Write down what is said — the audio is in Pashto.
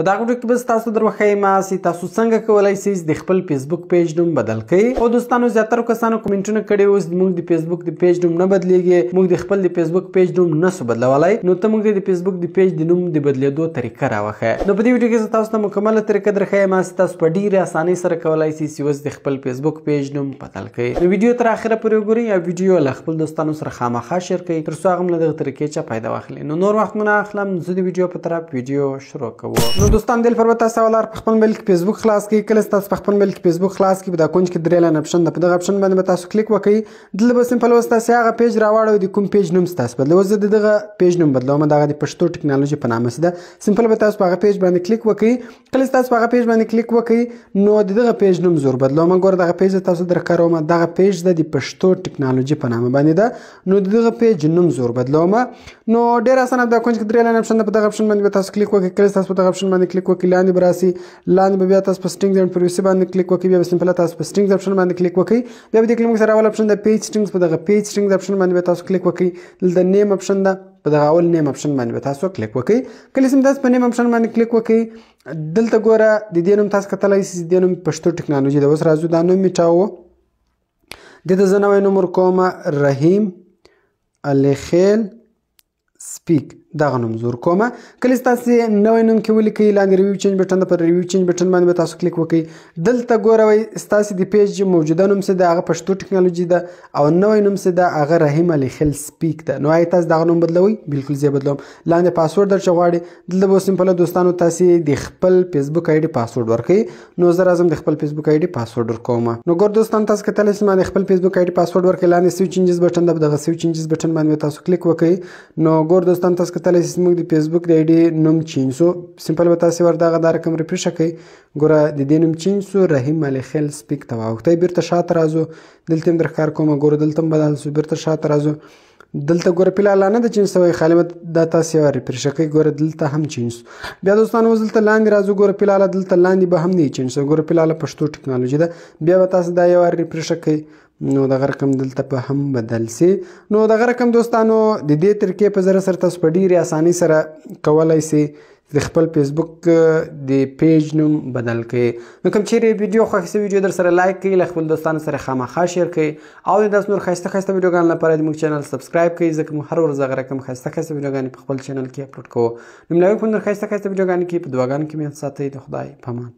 په دا ویډیو کې به تاسو دروخې ما سي تاسو څنګه کولای شئ د خپل فیسبوک پیج نوم بدل کړئ او دوستانو زیاتره کسانو کومنټونه کړي اوس موږ د فیسبوک د پیج نوم نه بدلیږي موږ د خپل د فیسبوک پیج نوم نه سو بدلولای نو ته موږ د فیسبوک د پیج د نوم د بدلیدو طریقه راوخه نو په دې ویډیو کې تاسو ته مکمل طریقه درخې ما سي تاسو په ډیره اسانۍ سره کولای شئ چې د خپل فیسبوک پیج نوم بدل کړئ نو ویډیو تر اخره پورې وګورئ او ویډیو له خپل دوستانو سره خامخا شریک کړئ تر څو هغه له دغه طریقې څخه ګټه واخلي نو نور وخت مونږ اخلم زه د ویډیو په طرف ویډیو شروع کوم دوستان دل پربته سوالار په خپل ملک فیسبوک خلاص کی کله تاسو په خپل ملک فیسبوک خلاص کی به دا کونج کې درې لاین اپشن د په دغه اپشن باندې به تاسو کلیک وکړئ دلته به سمپل وستا سیاغه پیج راوړو د کوم پیج نوم تاسو بدلو زه دغه پیج نوم بدلوم دغه د پښتو ټکنالوژي په نامه سده سمپل به تاسو په هغه پیج باندې کلیک وکړئ کله تاسو په هغه پیج باندې کلیک وکړئ نو دغه پیج نوم زور بدلوم ګور دغه پیج تاسو درکاروم دغه پیج د پښتو ټکنالوژي په نامه باندې ده نو دغه پیج نوم زور بدلوم نو ډیر اسانه د کونج کې درې لاین اپشن په دغه اپشن باندې تاسو کلیک وکړئ کله تاسو په دغه اپشن باندې کلیک وکړئ لاندې به راسي لاندې به بیا تاسو په سټرینګز اند پروسی باندې کلیک وکړئ بیا سمپل تاسو په سټرینګز اپشن باندې کلیک وکړئ بیا به د کلیک سره اول اپشن د پیج سټرینګز په دغه پیج سټرینګز اپشن باندې تاسو کلیک وکړئ د نیم اپشن ده په دغه اول نیم اپشن باندې به تاسو کلیک وکړئ کله سم تاسو په نیم اپشن باندې کلیک وکړئ دلته ګوره د دې نوم تاسو کتلای شئ د نوم پښتو ټکنالوژي د اوس راځو دا نوم میټاو د دې زنوي نوم ورکوم رحیم علي خیل سپیک دغه نوم زور کومه کله تاسو نوې نوم کې ولیکئ لاندې ریویو چینج بټن پر ریویو چینج بټن باندې تاسو کلیک وکړئ دلته ګوروي تاسو د پیج موجوده نوم سره د هغه پښتو ټکنالوژي ده او نوې نوم سره د هغه رحیم علي خل سپیک ده نو آی تاسو دغه نوم بدلوي بالکل زه بدلوم لاندې پاسورډ در چغواړي دلته به سمپل دوستانو تاسو د خپل فیسبوک آی ډي پاسورډ ورکړئ نو زه راځم د خپل فیسبوک آی ډي پاسورډ ورکوم نو ګور دوستان تاسو کتلی سم د خپل فیسبوک آی ډي پاسورډ ورکړئ لاندې سیو چینجز بټن دغه سیو چینجز بټن باندې تاسو کلیک وکړئ نو ګور دوستان تاسو کتلی سي زموږ د فیسبوک د آی ډي نوم چینج سو سمپل به تاسې ور دغه دا رقم ریفرش کړئ ګوره د دې نوم چینج سو رحیم علي خیل سپیک ته واوښتی بیرته شاته راځو دلته هم در ښکار کومه ګوره دلته هم بدل سو بیرته شاته راځو دلته ګوره فلحال نه ده چینج سوی خالمت دا تاسې یوه ریفرش کوئ ګوره دلته هم چینج سو بیا دوستان اوس دلته لاندې راځو ګوره فلحال دلته لاندې به هم نه چینج سو ګوره فلحال پښتو ټکنالوژي ده بیا به تاسو دا یوه ریفرش کوئ نو دغه رقم دلته په هم بدل سي نو دغه رقم دوستانو د دې ترکیب په زر سره تاسو په ډیره اساني سره کولای سي د خپل فیسبوک د پیج نوم بدل کړئ نو کوم چیرې ویډیو خوښ سي ویډیو در سره لایک کړئ له خپل دوستانو سره خامخا شیر کړئ او داس نور خسته خسته ویډیوګان لپاره زموږ چینل سبسکرایب کړئ ځکه موږ هر ورځ غره کوم خسته خسته ویډیوګان په خپل چینل کې اپلوډ کوو نو ملاقات کوم نور خسته خسته ویډیوګان کې په دواګان کې مې ساتي د خدای پامان